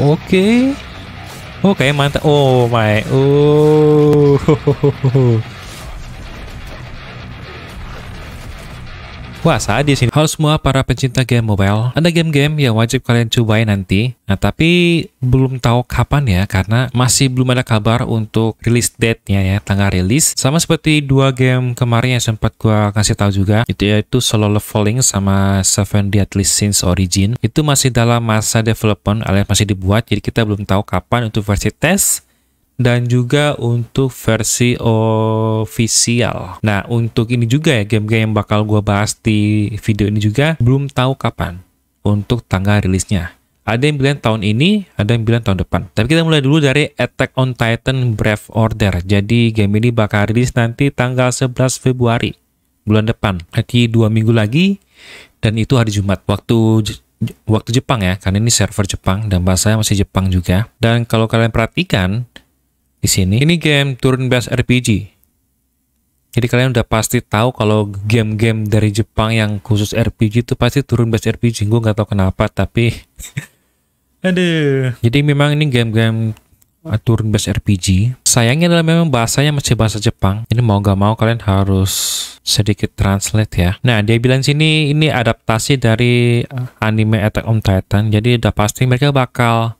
Oke. Okay. Oh, Oke, okay, mantap. Oh my. Oh. Wah di sini. Halo semua para pencinta game mobile. Ada game-game yang wajib kalian cobain nanti. Nah tapi belum tahu kapan ya karena masih belum ada kabar untuk release date-nya ya tanggal rilis. Sama seperti dua game kemarin yang sempat gua kasih tahu juga itu yaitu Solo Leveling sama Seven Deadly Sins Origin. Itu masih dalam masa development alias masih dibuat jadi kita belum tahu kapan untuk versi tes dan juga untuk versi official. Nah, untuk ini juga ya game-game yang bakal gue bahas di video ini juga belum tahu kapan untuk tanggal rilisnya. Ada yang bilang tahun ini, ada yang bilang tahun depan. Tapi kita mulai dulu dari Attack on Titan Brave Order. Jadi game ini bakal rilis nanti tanggal 11 Februari bulan depan. Jadi dua minggu lagi dan itu hari Jumat waktu waktu Jepang ya, karena ini server Jepang dan bahasanya masih Jepang juga. Dan kalau kalian perhatikan, di sini. Ini game turn based RPG. Jadi kalian udah pasti tahu kalau game-game dari Jepang yang khusus RPG itu pasti turun based RPG. Gue nggak tahu kenapa, tapi aduh. Jadi memang ini game-game uh, turun based RPG. Sayangnya adalah memang bahasanya masih bahasa Jepang. Ini mau gak mau kalian harus sedikit translate ya. Nah, dia bilang sini ini adaptasi dari uh, anime Attack on Titan. Jadi udah pasti mereka bakal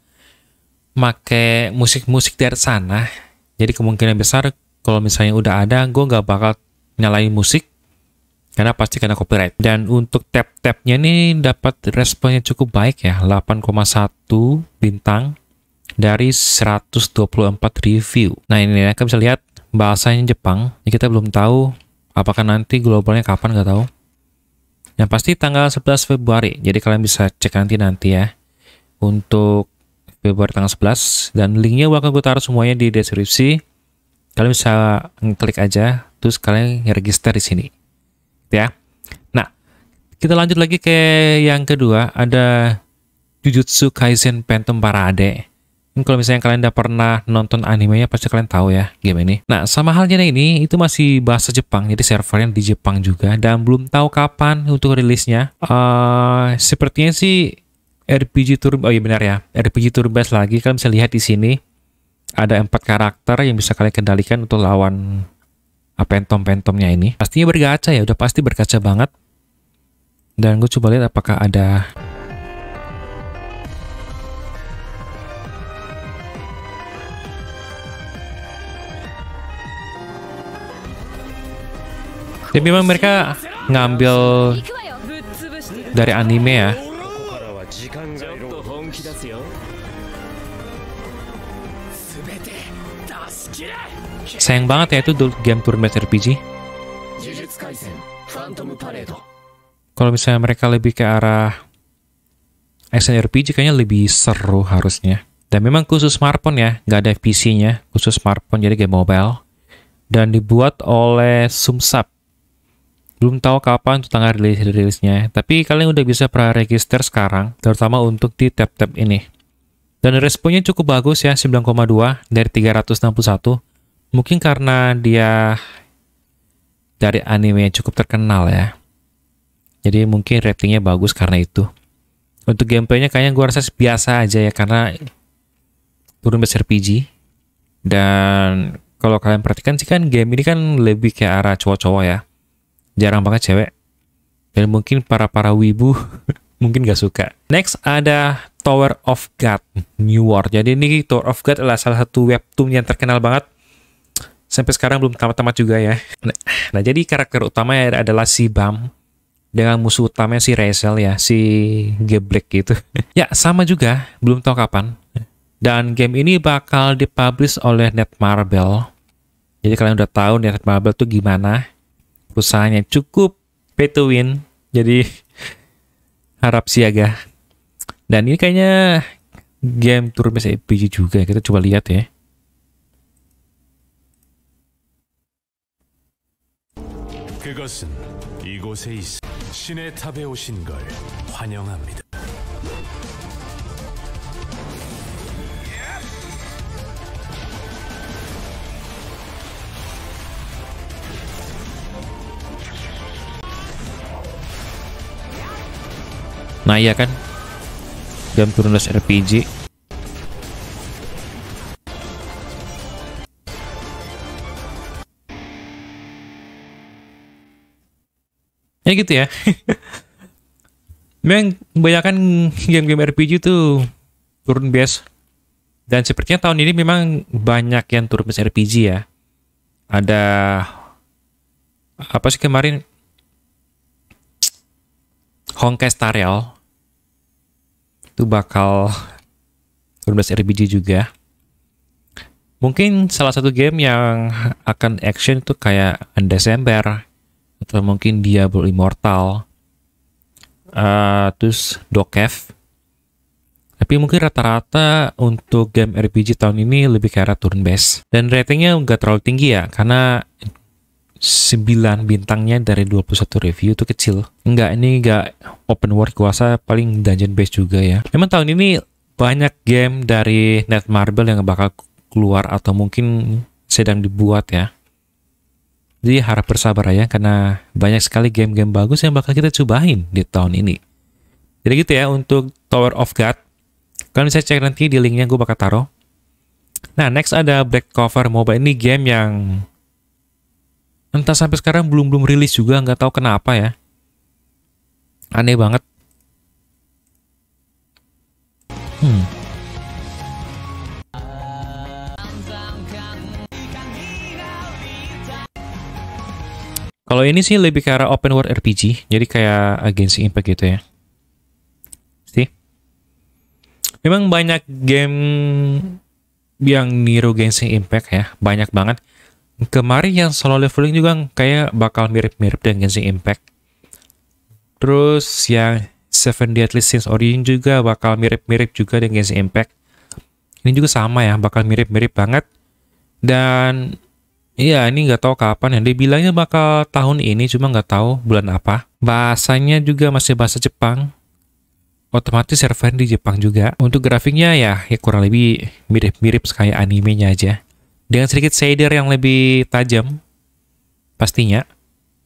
make musik-musik dari sana jadi kemungkinan besar kalau misalnya udah ada gue nggak bakal nyalain musik karena pasti kena copyright dan untuk tap-tapnya ini dapat responnya cukup baik ya 8,1 bintang dari 124 review nah ini ya kita bisa lihat bahasanya Jepang Ini kita belum tahu apakah nanti globalnya kapan nggak tahu yang pasti tanggal 11 Februari jadi kalian bisa cek nanti-nanti ya untuk Februari tanggal 11 dan linknya akan gue taruh semuanya di deskripsi kalian bisa klik aja terus kalian register di sini ya nah kita lanjut lagi ke yang kedua ada Jujutsu Kaisen Phantom Parade ini kalau misalnya kalian udah pernah nonton animenya pasti kalian tahu ya game ini nah sama halnya ini itu masih bahasa Jepang jadi servernya di Jepang juga dan belum tahu kapan untuk rilisnya uh, sepertinya sih RPG Turbo, oh iya benar ya, RPG Turbo best lagi. Kalian bisa lihat di sini ada empat karakter yang bisa kalian kendalikan untuk lawan ah, pentom-pentomnya ini. Pastinya bergaca ya, udah pasti berkaca banget. Dan gue coba lihat apakah ada Ya memang mereka ngambil dari anime ya sayang banget ya itu dulu game turn-based RPG. Kalau misalnya mereka lebih ke arah action RPG kayaknya lebih seru harusnya. Dan memang khusus smartphone ya, nggak ada PC-nya, khusus smartphone jadi game mobile. Dan dibuat oleh Sumsap belum tahu kapan untuk tanggal rilis-rilisnya, tapi kalian udah bisa pra-register sekarang, terutama untuk di tab-tab ini. Dan responnya cukup bagus ya, 9,2 dari 361. Mungkin karena dia dari anime yang cukup terkenal ya. Jadi mungkin ratingnya bagus karena itu. Untuk gameplaynya kayaknya gua rasa biasa aja ya, karena turun besar PG. Dan kalau kalian perhatikan sih kan game ini kan lebih kayak arah cowok-cowok ya jarang banget cewek dan mungkin para para wibu mungkin gak suka. Next ada Tower of God New World Jadi ini Tower of God adalah salah satu webtoon yang terkenal banget sampai sekarang belum tamat-tamat juga ya. Nah, nah jadi karakter utamanya adalah si Bam dengan musuh utamanya si Rachel ya, si Geblek gitu. ya sama juga, belum tahu kapan. Dan game ini bakal dipublish oleh Netmarble. Jadi kalian udah tahu Netmarble tuh gimana perusahaannya cukup pay to win. Jadi harap siaga. Dan ini kayaknya game turun RPG juga. Kita coba lihat ya. 그것은 이곳에 신의 탑에 오신 걸 Nah iya kan Jam les RPG Ya gitu ya Memang kebanyakan game-game RPG tuh turun base dan sepertinya tahun ini memang banyak yang turun base RPG ya. Ada apa sih kemarin Conquest itu bakal 12 RPG juga mungkin salah satu game yang akan action itu kayak December atau mungkin Diablo Immortal uh, terus Dokev tapi mungkin rata-rata untuk game RPG tahun ini lebih ke arah turn based dan ratingnya nggak terlalu tinggi ya karena 9 bintangnya dari 21 review itu kecil. Enggak, ini enggak open world kuasa paling dungeon base juga ya. Memang tahun ini banyak game dari Marble yang bakal keluar atau mungkin sedang dibuat ya. Jadi harap bersabar ya karena banyak sekali game-game bagus yang bakal kita cobain di tahun ini. Jadi gitu ya untuk Tower of God. Kalian bisa cek nanti di linknya gue bakal taruh. Nah next ada Black Cover Mobile. Ini game yang entah sampai sekarang belum belum rilis juga nggak tahu kenapa ya aneh banget hmm. kalau ini sih lebih ke arah open world RPG jadi kayak agensi impact gitu ya sih memang banyak game yang niru Genshin Impact ya banyak banget kemarin yang solo leveling juga kayak bakal mirip-mirip dengan Genshin Impact. Terus yang Seven Deadly Sins Origin juga bakal mirip-mirip juga dengan Genshin Impact. Ini juga sama ya, bakal mirip-mirip banget. Dan iya ini nggak tahu kapan ya. Dibilangnya bakal tahun ini, cuma nggak tahu bulan apa. Bahasanya juga masih bahasa Jepang. Otomatis server di Jepang juga. Untuk grafiknya ya, ya kurang lebih mirip-mirip kayak animenya aja dengan sedikit shader yang lebih tajam pastinya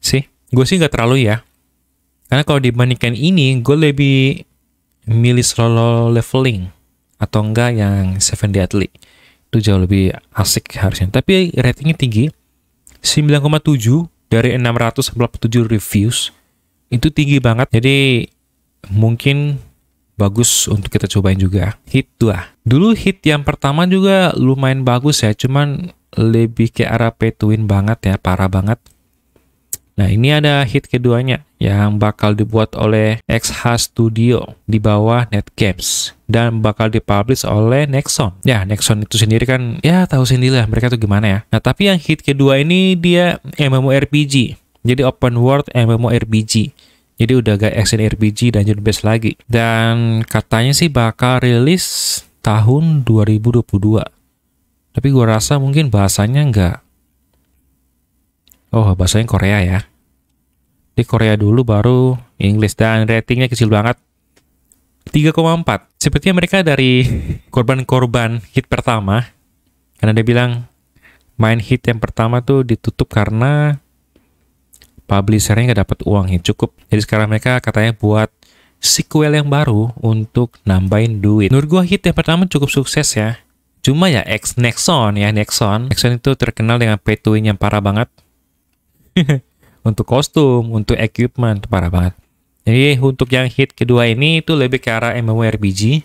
sih gue sih nggak terlalu ya karena kalau dibandingkan ini gue lebih milih solo leveling atau enggak yang seven deadly itu jauh lebih asik harusnya tapi ratingnya tinggi 9,7 dari 647 reviews itu tinggi banget jadi mungkin bagus untuk kita cobain juga. Hit 2. Dulu hit yang pertama juga lumayan bagus ya, cuman lebih ke arah petuin banget ya, parah banget. Nah, ini ada hit keduanya yang bakal dibuat oleh XH Studio di bawah games dan bakal dipublish oleh Nexon. Ya, Nexon itu sendiri kan ya tahu sendiri lah mereka tuh gimana ya. Nah, tapi yang hit kedua ini dia MMORPG. Jadi open world MMORPG jadi udah gak action RPG dan turn based lagi. Dan katanya sih bakal rilis tahun 2022. Tapi gue rasa mungkin bahasanya nggak Oh, bahasanya Korea ya. Di Korea dulu baru Inggris dan ratingnya kecil banget. 3,4. Sepertinya mereka dari korban-korban hit pertama. Karena dia bilang main hit yang pertama tuh ditutup karena publishernya nggak dapat uang yang cukup. Jadi sekarang mereka katanya buat sequel yang baru untuk nambahin duit. Menurut gua hit yang pertama cukup sukses ya. Cuma ya ex Nexon ya Nexon. Nexon itu terkenal dengan petuin yang parah banget. untuk kostum, untuk equipment parah banget. Jadi untuk yang hit kedua ini itu lebih ke arah MMORPG.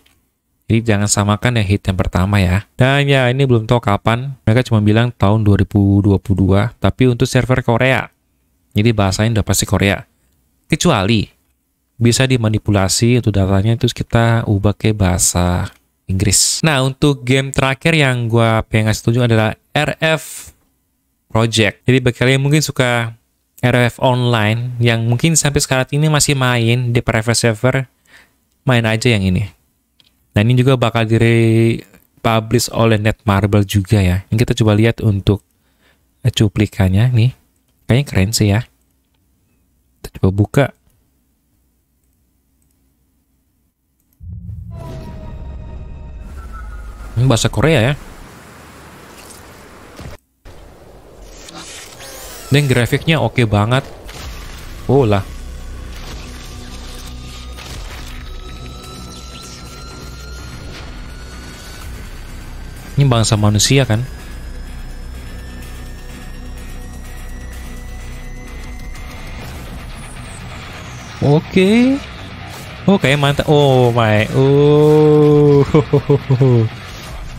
Jadi jangan samakan yang hit yang pertama ya. Dan ya ini belum tahu kapan. Mereka cuma bilang tahun 2022. Tapi untuk server Korea. Jadi bahasanya udah pasti Korea. Kecuali bisa dimanipulasi itu datanya itu kita ubah ke bahasa Inggris. Nah, untuk game terakhir yang gue pengen ngasih tunjuk adalah RF Project. Jadi bagi kalian yang mungkin suka RF online yang mungkin sampai sekarang ini masih main di private server, main aja yang ini. Nah, ini juga bakal diri publish oleh Netmarble juga ya. Ini kita coba lihat untuk cuplikannya nih. Kayaknya keren sih ya. Kita coba buka. Ini bahasa Korea ya. Dan grafiknya oke banget. Oh lah. Ini bangsa manusia kan? Oke. Oke, okay, mantap. Oh my. Oh.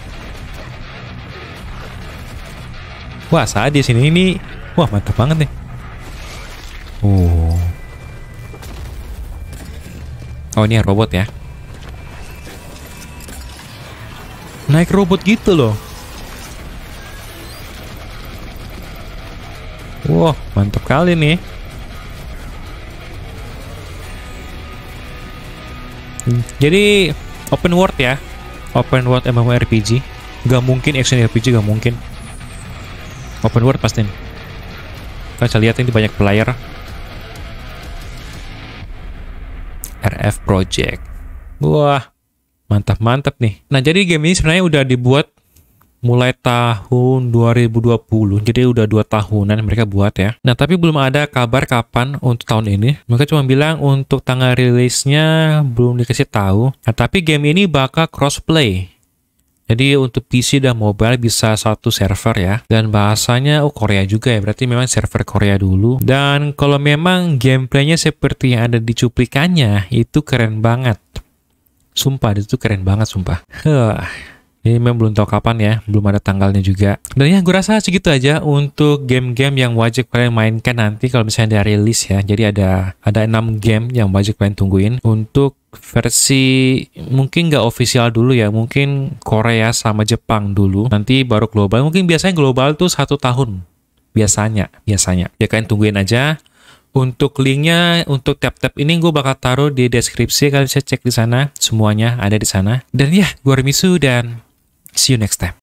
Wah, saat di sini ini wah mantap banget nih. Oh. Oh, ini robot ya. Naik robot gitu loh. Wah, mantap kali nih. Jadi open world ya, open world MMORPG. Gak mungkin action RPG, gak mungkin. Open world pasti. Kita Kalian bisa lihat ini banyak player. RF Project. Wah, mantap-mantap nih. Nah, jadi game ini sebenarnya udah dibuat mulai tahun 2020 jadi udah dua tahunan mereka buat ya nah tapi belum ada kabar kapan untuk tahun ini mereka cuma bilang untuk tanggal rilisnya belum dikasih tahu nah tapi game ini bakal crossplay jadi untuk PC dan mobile bisa satu server ya. Dan bahasanya oh Korea juga ya. Berarti memang server Korea dulu. Dan kalau memang gameplaynya seperti yang ada di cuplikannya itu keren banget. Sumpah itu keren banget sumpah. Ini memang belum tahu kapan ya, belum ada tanggalnya juga. Dan ya, gue rasa segitu aja untuk game-game yang wajib kalian mainkan nanti kalau misalnya dia rilis ya. Jadi ada ada 6 game yang wajib kalian tungguin untuk versi mungkin nggak official dulu ya mungkin Korea sama Jepang dulu nanti baru global mungkin biasanya global tuh satu tahun biasanya biasanya ya kalian tungguin aja untuk linknya untuk tab-tab ini gue bakal taruh di deskripsi kalian bisa cek di sana semuanya ada di sana dan ya gue Remisu dan See you next time.